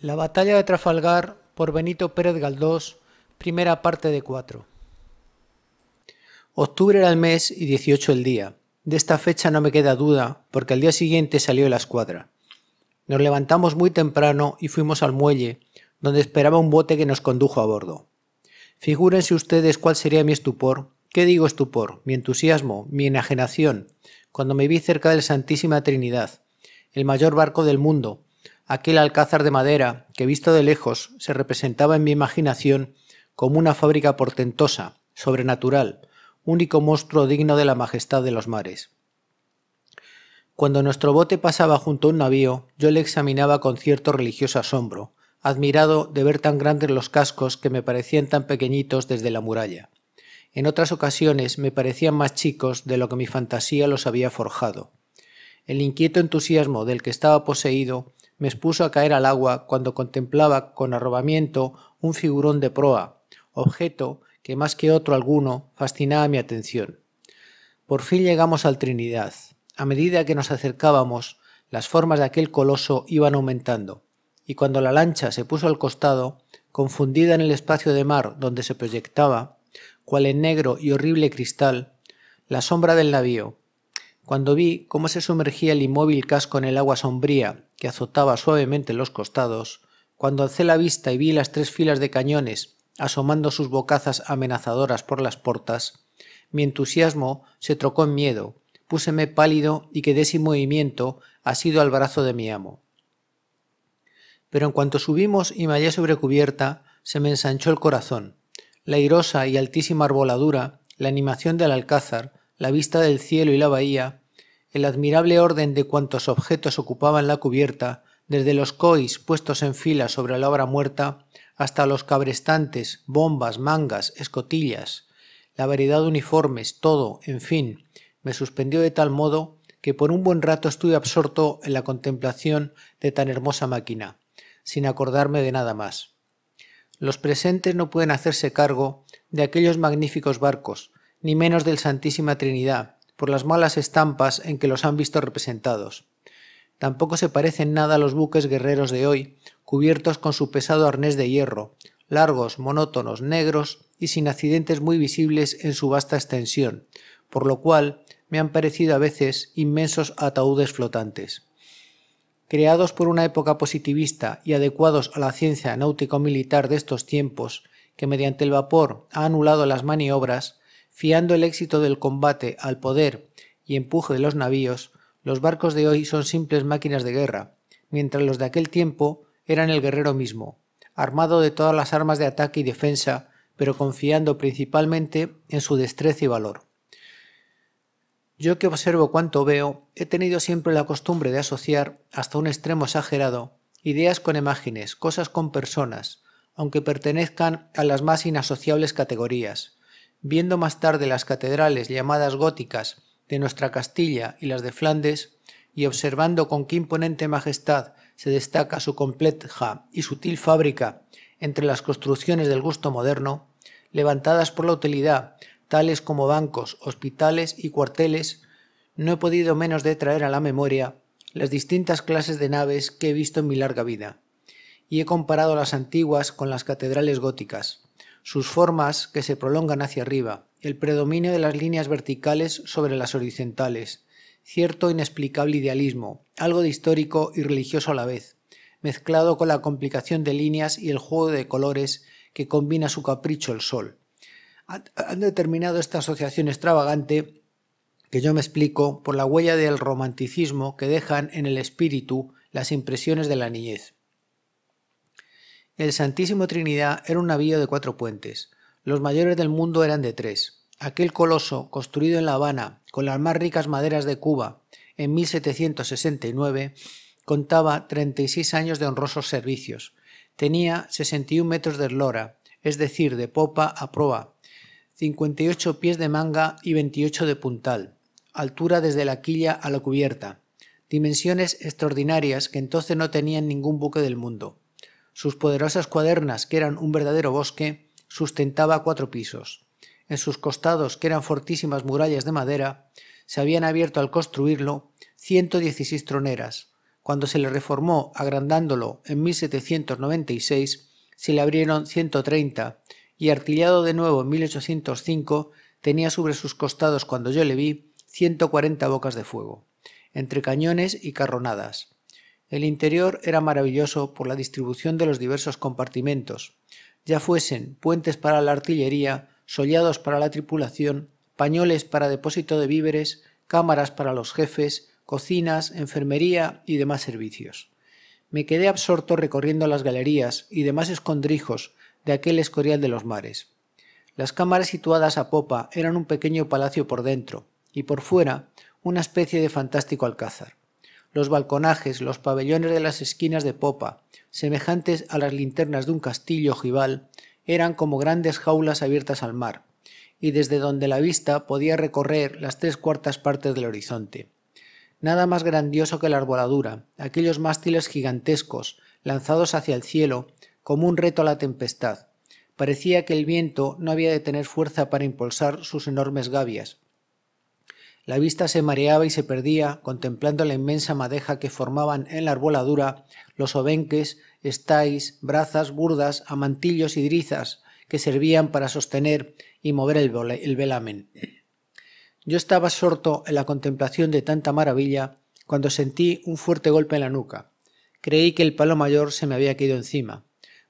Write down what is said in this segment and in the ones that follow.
La batalla de Trafalgar por Benito Pérez Galdós, primera parte de 4. Octubre era el mes y 18 el día. De esta fecha no me queda duda, porque al día siguiente salió la escuadra. Nos levantamos muy temprano y fuimos al muelle, donde esperaba un bote que nos condujo a bordo. Figúrense ustedes cuál sería mi estupor, qué digo estupor, mi entusiasmo, mi enajenación, cuando me vi cerca del Santísima Trinidad, el mayor barco del mundo, aquel alcázar de madera que visto de lejos se representaba en mi imaginación como una fábrica portentosa, sobrenatural, único monstruo digno de la majestad de los mares. Cuando nuestro bote pasaba junto a un navío, yo le examinaba con cierto religioso asombro, admirado de ver tan grandes los cascos que me parecían tan pequeñitos desde la muralla. En otras ocasiones me parecían más chicos de lo que mi fantasía los había forjado. El inquieto entusiasmo del que estaba poseído me expuso a caer al agua cuando contemplaba con arrobamiento un figurón de proa, objeto que más que otro alguno fascinaba mi atención. Por fin llegamos al Trinidad. A medida que nos acercábamos, las formas de aquel coloso iban aumentando, y cuando la lancha se puso al costado, confundida en el espacio de mar donde se proyectaba, cual en negro y horrible cristal, la sombra del navío, cuando vi cómo se sumergía el inmóvil casco en el agua sombría que azotaba suavemente los costados, cuando alcé la vista y vi las tres filas de cañones asomando sus bocazas amenazadoras por las portas, mi entusiasmo se trocó en miedo, púseme pálido y quedé sin movimiento, asido al brazo de mi amo. Pero en cuanto subimos y me hallé sobre cubierta, se me ensanchó el corazón. La airosa y altísima arboladura, la animación del alcázar, la vista del cielo y la bahía, el admirable orden de cuantos objetos ocupaban la cubierta, desde los cois puestos en fila sobre la obra muerta, hasta los cabrestantes, bombas, mangas, escotillas, la variedad de uniformes, todo, en fin, me suspendió de tal modo que por un buen rato estuve absorto en la contemplación de tan hermosa máquina, sin acordarme de nada más. Los presentes no pueden hacerse cargo de aquellos magníficos barcos, ni menos del Santísima Trinidad, por las malas estampas en que los han visto representados. Tampoco se parecen nada a los buques guerreros de hoy, cubiertos con su pesado arnés de hierro, largos, monótonos, negros y sin accidentes muy visibles en su vasta extensión, por lo cual me han parecido a veces inmensos ataúdes flotantes. Creados por una época positivista y adecuados a la ciencia náutico-militar de estos tiempos, que mediante el vapor ha anulado las maniobras, Fiando el éxito del combate al poder y empuje de los navíos, los barcos de hoy son simples máquinas de guerra, mientras los de aquel tiempo eran el guerrero mismo, armado de todas las armas de ataque y defensa, pero confiando principalmente en su destreza y valor. Yo que observo cuanto veo, he tenido siempre la costumbre de asociar, hasta un extremo exagerado, ideas con imágenes, cosas con personas, aunque pertenezcan a las más inasociables categorías viendo más tarde las catedrales llamadas góticas de nuestra Castilla y las de Flandes, y observando con qué imponente majestad se destaca su compleja y sutil fábrica entre las construcciones del gusto moderno, levantadas por la utilidad, tales como bancos, hospitales y cuarteles, no he podido menos de traer a la memoria las distintas clases de naves que he visto en mi larga vida, y he comparado las antiguas con las catedrales góticas sus formas que se prolongan hacia arriba, el predominio de las líneas verticales sobre las horizontales, cierto inexplicable idealismo, algo de histórico y religioso a la vez, mezclado con la complicación de líneas y el juego de colores que combina su capricho el sol. Han determinado esta asociación extravagante que yo me explico por la huella del romanticismo que dejan en el espíritu las impresiones de la niñez. El Santísimo Trinidad era un navío de cuatro puentes. Los mayores del mundo eran de tres. Aquel coloso, construido en La Habana con las más ricas maderas de Cuba en 1769, contaba 36 años de honrosos servicios. Tenía 61 metros de eslora, es decir, de popa a proa, 58 pies de manga y 28 de puntal, altura desde la quilla a la cubierta, dimensiones extraordinarias que entonces no tenían ningún buque del mundo. Sus poderosas cuadernas, que eran un verdadero bosque, sustentaba cuatro pisos. En sus costados, que eran fortísimas murallas de madera, se habían abierto al construirlo 116 troneras. Cuando se le reformó, agrandándolo en 1796, se le abrieron 130 y artillado de nuevo en 1805 tenía sobre sus costados cuando yo le vi 140 bocas de fuego, entre cañones y carronadas. El interior era maravilloso por la distribución de los diversos compartimentos, ya fuesen puentes para la artillería, sollados para la tripulación, pañoles para depósito de víveres, cámaras para los jefes, cocinas, enfermería y demás servicios. Me quedé absorto recorriendo las galerías y demás escondrijos de aquel escorial de los mares. Las cámaras situadas a popa eran un pequeño palacio por dentro y por fuera una especie de fantástico alcázar los balconajes, los pabellones de las esquinas de popa, semejantes a las linternas de un castillo ojival, eran como grandes jaulas abiertas al mar, y desde donde la vista podía recorrer las tres cuartas partes del horizonte. Nada más grandioso que la arboladura, aquellos mástiles gigantescos, lanzados hacia el cielo, como un reto a la tempestad. Parecía que el viento no había de tener fuerza para impulsar sus enormes gavias, la vista se mareaba y se perdía contemplando la inmensa madeja que formaban en la arboladura los obenques, estáis, brazas, burdas, amantillos y drizas que servían para sostener y mover el, el velamen. Yo estaba sorto en la contemplación de tanta maravilla cuando sentí un fuerte golpe en la nuca. Creí que el palo mayor se me había caído encima.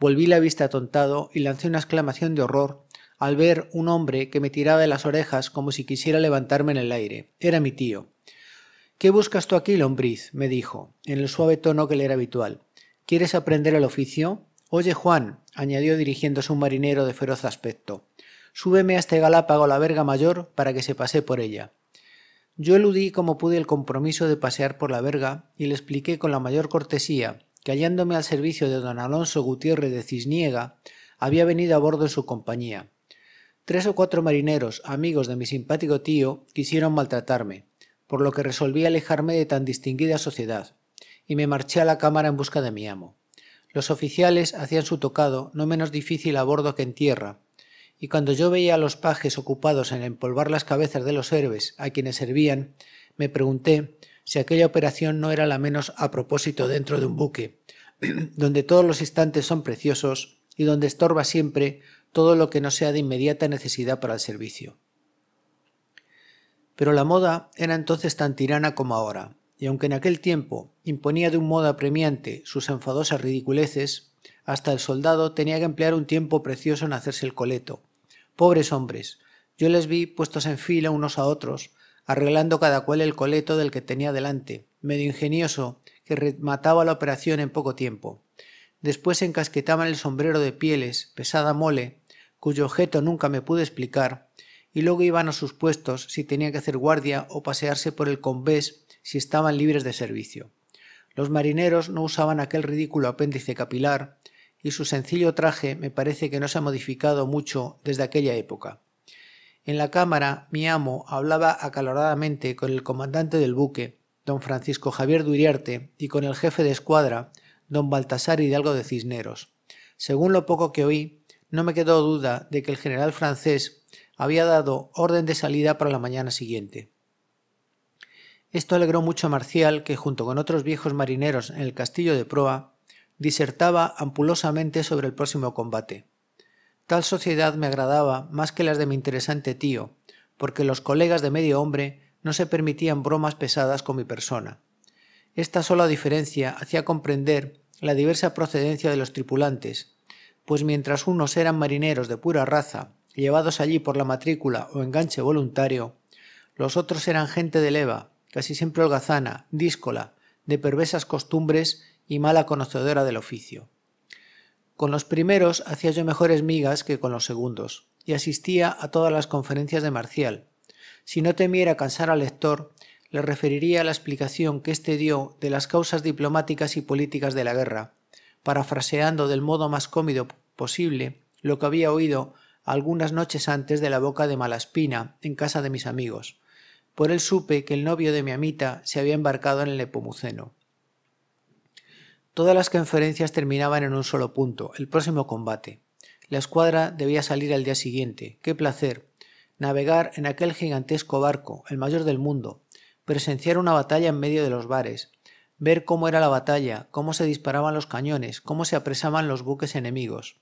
Volví la vista atontado y lancé una exclamación de horror al ver un hombre que me tiraba de las orejas como si quisiera levantarme en el aire. Era mi tío. ¿Qué buscas tú aquí, lombriz? me dijo, en el suave tono que le era habitual. ¿Quieres aprender el oficio? Oye, Juan, añadió dirigiéndose un marinero de feroz aspecto. Súbeme a este galápago la verga mayor para que se pase por ella. Yo eludí como pude el compromiso de pasear por la verga y le expliqué con la mayor cortesía que hallándome al servicio de don Alonso Gutiérrez de Cisniega, había venido a bordo en su compañía. Tres o cuatro marineros, amigos de mi simpático tío, quisieron maltratarme, por lo que resolví alejarme de tan distinguida sociedad, y me marché a la cámara en busca de mi amo. Los oficiales hacían su tocado no menos difícil a bordo que en tierra, y cuando yo veía a los pajes ocupados en empolvar las cabezas de los héroes a quienes servían, me pregunté si aquella operación no era la menos a propósito dentro de un buque, donde todos los instantes son preciosos y donde estorba siempre todo lo que no sea de inmediata necesidad para el servicio. Pero la moda era entonces tan tirana como ahora, y aunque en aquel tiempo imponía de un modo apremiante sus enfadosas ridiculeces, hasta el soldado tenía que emplear un tiempo precioso en hacerse el coleto. Pobres hombres, yo les vi puestos en fila unos a otros, arreglando cada cual el coleto del que tenía delante, medio ingenioso, que remataba la operación en poco tiempo. Después encasquetaban el sombrero de pieles, pesada mole, cuyo objeto nunca me pude explicar, y luego iban a sus puestos si tenían que hacer guardia o pasearse por el convés si estaban libres de servicio. Los marineros no usaban aquel ridículo apéndice capilar, y su sencillo traje me parece que no se ha modificado mucho desde aquella época. En la cámara, mi amo hablaba acaloradamente con el comandante del buque, don Francisco Javier Duriarte, y con el jefe de escuadra, don Baltasar Hidalgo de Cisneros. Según lo poco que oí, no me quedó duda de que el general francés había dado orden de salida para la mañana siguiente. Esto alegró mucho a Marcial, que junto con otros viejos marineros en el castillo de proa, disertaba ampulosamente sobre el próximo combate. Tal sociedad me agradaba más que las de mi interesante tío, porque los colegas de medio hombre no se permitían bromas pesadas con mi persona. Esta sola diferencia hacía comprender la diversa procedencia de los tripulantes, pues mientras unos eran marineros de pura raza, llevados allí por la matrícula o enganche voluntario, los otros eran gente de leva, casi siempre holgazana, díscola, de perversas costumbres y mala conocedora del oficio. Con los primeros hacía yo mejores migas que con los segundos, y asistía a todas las conferencias de Marcial. Si no temiera cansar al lector, le referiría la explicación que éste dio de las causas diplomáticas y políticas de la guerra, parafraseando del modo más cómido posible lo que había oído algunas noches antes de la boca de Malaspina, en casa de mis amigos. Por él supe que el novio de mi amita se había embarcado en el Nepomuceno. Todas las conferencias terminaban en un solo punto, el próximo combate. La escuadra debía salir al día siguiente. ¡Qué placer! Navegar en aquel gigantesco barco, el mayor del mundo, presenciar una batalla en medio de los bares, ver cómo era la batalla, cómo se disparaban los cañones, cómo se apresaban los buques enemigos.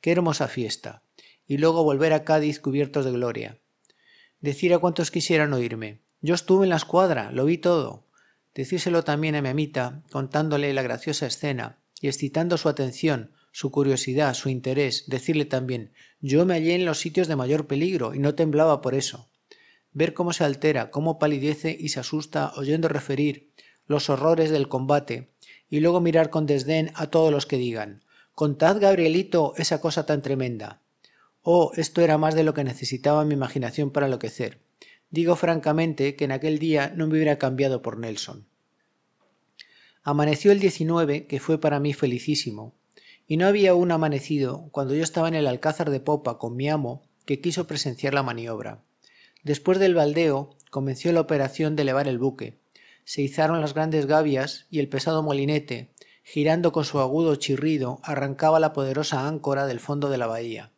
Qué hermosa fiesta. Y luego volver a Cádiz cubiertos de gloria. Decir a cuantos quisieran oírme. Yo estuve en la escuadra, lo vi todo. Decírselo también a mi amita, contándole la graciosa escena, y excitando su atención, su curiosidad, su interés, decirle también yo me hallé en los sitios de mayor peligro y no temblaba por eso. Ver cómo se altera, cómo palidece y se asusta oyendo referir los horrores del combate y luego mirar con desdén a todos los que digan, contad Gabrielito esa cosa tan tremenda. Oh, esto era más de lo que necesitaba mi imaginación para enloquecer. Digo francamente que en aquel día no me hubiera cambiado por Nelson. Amaneció el 19, que fue para mí felicísimo, y no había aún amanecido cuando yo estaba en el alcázar de popa con mi amo, que quiso presenciar la maniobra. Después del baldeo, comenzó la operación de elevar el buque, se izaron las grandes gavias y el pesado molinete, girando con su agudo chirrido, arrancaba la poderosa áncora del fondo de la bahía.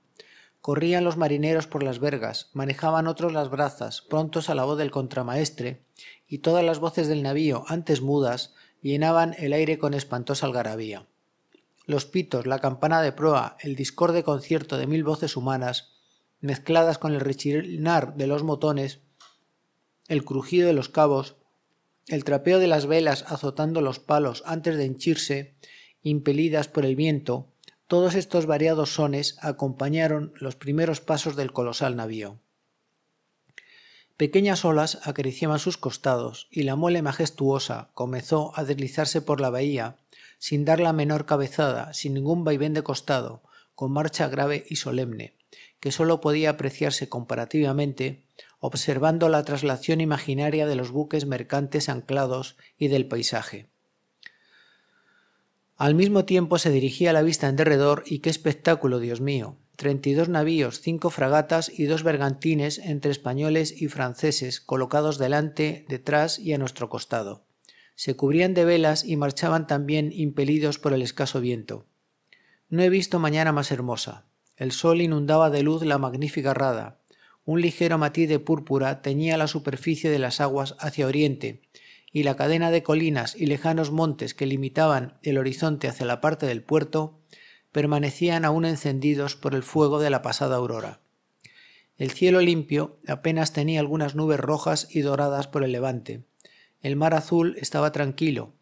Corrían los marineros por las vergas, manejaban otros las brazas, prontos a la voz del contramaestre, y todas las voces del navío, antes mudas, llenaban el aire con espantosa algarabía. Los pitos, la campana de proa, el discorde concierto de mil voces humanas, mezcladas con el rechinar de los motones, el crujido de los cabos, el trapeo de las velas azotando los palos antes de henchirse, impelidas por el viento, todos estos variados sones acompañaron los primeros pasos del colosal navío. Pequeñas olas acariciaban sus costados y la mole majestuosa comenzó a deslizarse por la bahía, sin dar la menor cabezada, sin ningún vaivén de costado, con marcha grave y solemne, que sólo podía apreciarse comparativamente observando la traslación imaginaria de los buques mercantes anclados y del paisaje. Al mismo tiempo se dirigía la vista en derredor y qué espectáculo, Dios mío. Treinta y dos navíos, cinco fragatas y dos bergantines entre españoles y franceses colocados delante, detrás y a nuestro costado. Se cubrían de velas y marchaban también impelidos por el escaso viento. No he visto mañana más hermosa. El sol inundaba de luz la magnífica rada, un ligero matiz de púrpura teñía la superficie de las aguas hacia oriente, y la cadena de colinas y lejanos montes que limitaban el horizonte hacia la parte del puerto permanecían aún encendidos por el fuego de la pasada aurora. El cielo limpio apenas tenía algunas nubes rojas y doradas por el levante. El mar azul estaba tranquilo,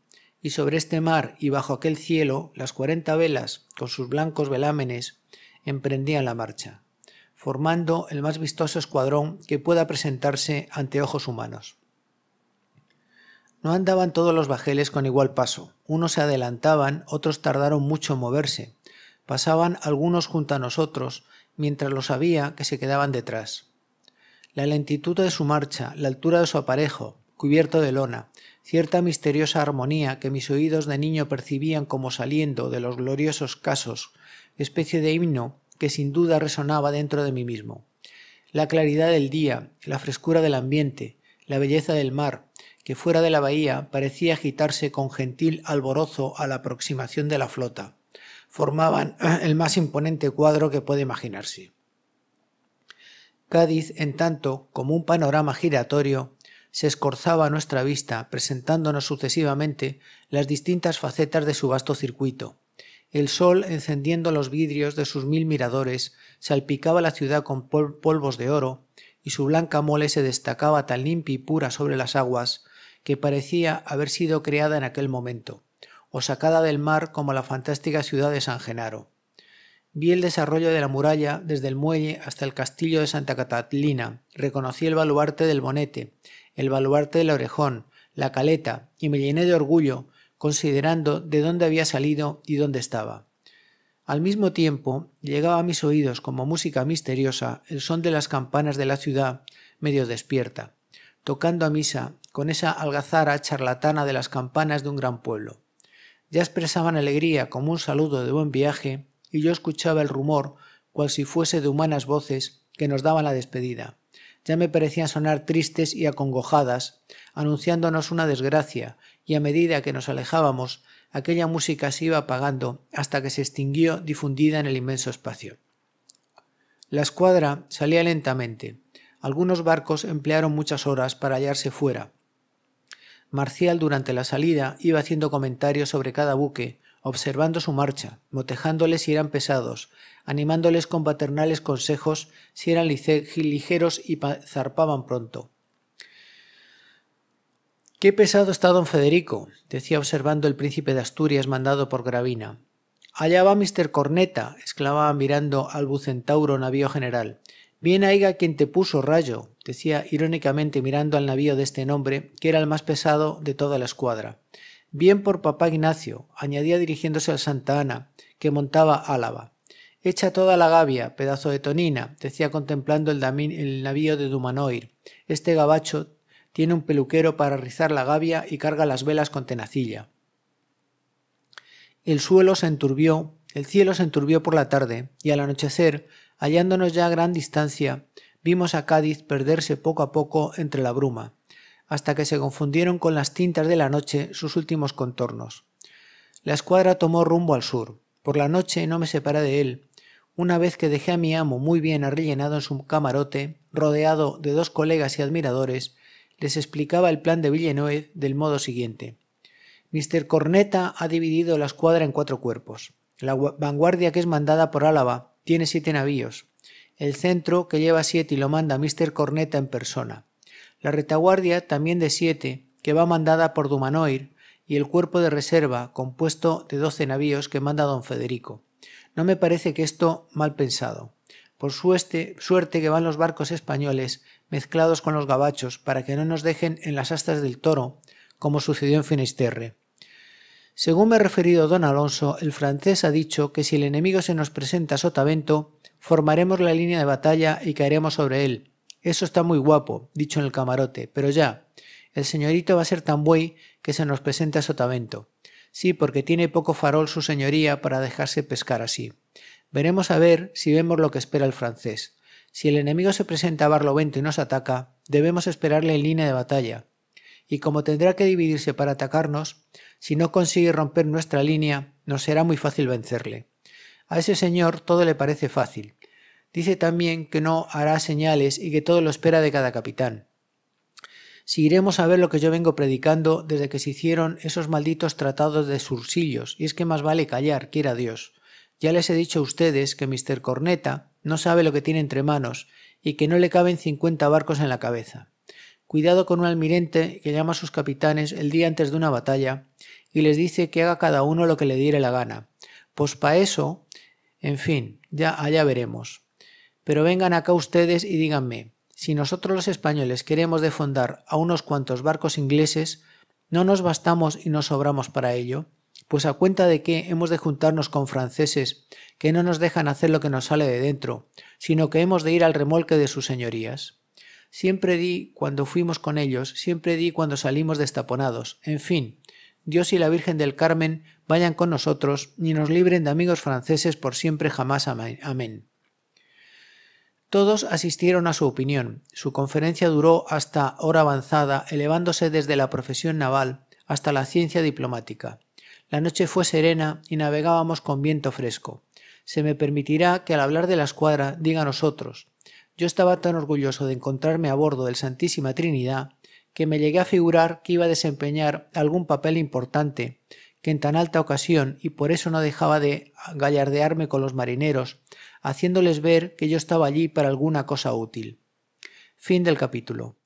y sobre este mar y bajo aquel cielo las cuarenta velas, con sus blancos velámenes, emprendían la marcha formando el más vistoso escuadrón que pueda presentarse ante ojos humanos. No andaban todos los bajeles con igual paso. Unos se adelantaban, otros tardaron mucho en moverse. Pasaban algunos junto a nosotros, mientras los había que se quedaban detrás. La lentitud de su marcha, la altura de su aparejo, cubierto de lona, cierta misteriosa armonía que mis oídos de niño percibían como saliendo de los gloriosos casos, especie de himno que sin duda resonaba dentro de mí mismo. La claridad del día, la frescura del ambiente, la belleza del mar, que fuera de la bahía parecía agitarse con gentil alborozo a la aproximación de la flota, formaban el más imponente cuadro que puede imaginarse. Cádiz, en tanto, como un panorama giratorio, se escorzaba a nuestra vista, presentándonos sucesivamente las distintas facetas de su vasto circuito. El sol, encendiendo los vidrios de sus mil miradores, salpicaba la ciudad con polvos de oro, y su blanca mole se destacaba tan limpia y pura sobre las aguas, que parecía haber sido creada en aquel momento, o sacada del mar como la fantástica ciudad de San Genaro. Vi el desarrollo de la muralla desde el muelle hasta el castillo de Santa Catalina, reconocí el baluarte del Bonete, el baluarte del Orejón, la caleta, y me llené de orgullo considerando de dónde había salido y dónde estaba. Al mismo tiempo llegaba a mis oídos como música misteriosa el son de las campanas de la ciudad medio despierta, tocando a misa con esa algazara charlatana de las campanas de un gran pueblo. Ya expresaban alegría como un saludo de buen viaje y yo escuchaba el rumor cual si fuese de humanas voces que nos daban la despedida. Ya me parecían sonar tristes y acongojadas, anunciándonos una desgracia y a medida que nos alejábamos, aquella música se iba apagando hasta que se extinguió difundida en el inmenso espacio. La escuadra salía lentamente. Algunos barcos emplearon muchas horas para hallarse fuera. Marcial durante la salida iba haciendo comentarios sobre cada buque, observando su marcha, motejándoles si eran pesados, animándoles con paternales consejos si eran ligeros y zarpaban pronto. Qué pesado está don Federico, decía observando el príncipe de Asturias mandado por Gravina. Allá va Mr. Corneta, exclamaba mirando al bucentauro navío general. Bien aiga quien te puso rayo, decía irónicamente mirando al navío de este nombre, que era el más pesado de toda la escuadra. Bien por papá Ignacio, añadía dirigiéndose al Santa Ana, que montaba Álava. Echa toda la gavia, pedazo de tonina, decía contemplando el, el navío de Dumanoir. Este gabacho tiene un peluquero para rizar la gavia y carga las velas con tenacilla. El suelo se enturbió, el cielo se enturbió por la tarde, y al anochecer, hallándonos ya a gran distancia, vimos a Cádiz perderse poco a poco entre la bruma, hasta que se confundieron con las tintas de la noche sus últimos contornos. La escuadra tomó rumbo al sur. Por la noche no me separé de él. Una vez que dejé a mi amo muy bien arrellenado en su camarote, rodeado de dos colegas y admiradores, les explicaba el plan de Villeneuve del modo siguiente. Mr. Corneta ha dividido la escuadra en cuatro cuerpos. La vanguardia que es mandada por Álava tiene siete navíos. El centro, que lleva siete y lo manda Mr. Corneta en persona. La retaguardia, también de siete, que va mandada por Dumanoir, y el cuerpo de reserva, compuesto de doce navíos, que manda don Federico. No me parece que esto mal pensado. Por suerte, suerte que van los barcos españoles mezclados con los gabachos para que no nos dejen en las astas del toro, como sucedió en Finisterre. Según me ha referido don Alonso, el francés ha dicho que si el enemigo se nos presenta a sotavento, formaremos la línea de batalla y caeremos sobre él. Eso está muy guapo, dicho en el camarote, pero ya, el señorito va a ser tan buey que se nos presenta a sotavento. Sí, porque tiene poco farol su señoría para dejarse pescar así. Veremos a ver si vemos lo que espera el francés. Si el enemigo se presenta a barlovento y nos ataca, debemos esperarle en línea de batalla. Y como tendrá que dividirse para atacarnos, si no consigue romper nuestra línea, nos será muy fácil vencerle. A ese señor todo le parece fácil. Dice también que no hará señales y que todo lo espera de cada capitán. Si a ver lo que yo vengo predicando desde que se hicieron esos malditos tratados de sursillos, y es que más vale callar, quiera Dios. Ya les he dicho a ustedes que Mr. Corneta no sabe lo que tiene entre manos y que no le caben cincuenta barcos en la cabeza. Cuidado con un almirante que llama a sus capitanes el día antes de una batalla y les dice que haga cada uno lo que le diere la gana. Pues para eso, en fin, ya allá veremos. Pero vengan acá ustedes y díganme, si nosotros los españoles queremos defondar a unos cuantos barcos ingleses, ¿no nos bastamos y nos sobramos para ello? pues a cuenta de que hemos de juntarnos con franceses que no nos dejan hacer lo que nos sale de dentro, sino que hemos de ir al remolque de sus señorías. Siempre di cuando fuimos con ellos, siempre di cuando salimos destaponados. En fin, Dios y la Virgen del Carmen vayan con nosotros y nos libren de amigos franceses por siempre jamás. Amén. Todos asistieron a su opinión. Su conferencia duró hasta hora avanzada, elevándose desde la profesión naval hasta la ciencia diplomática. La noche fue serena y navegábamos con viento fresco. Se me permitirá que al hablar de la escuadra diga nosotros. Yo estaba tan orgulloso de encontrarme a bordo del Santísima Trinidad que me llegué a figurar que iba a desempeñar algún papel importante, que en tan alta ocasión, y por eso no dejaba de gallardearme con los marineros, haciéndoles ver que yo estaba allí para alguna cosa útil. Fin del capítulo.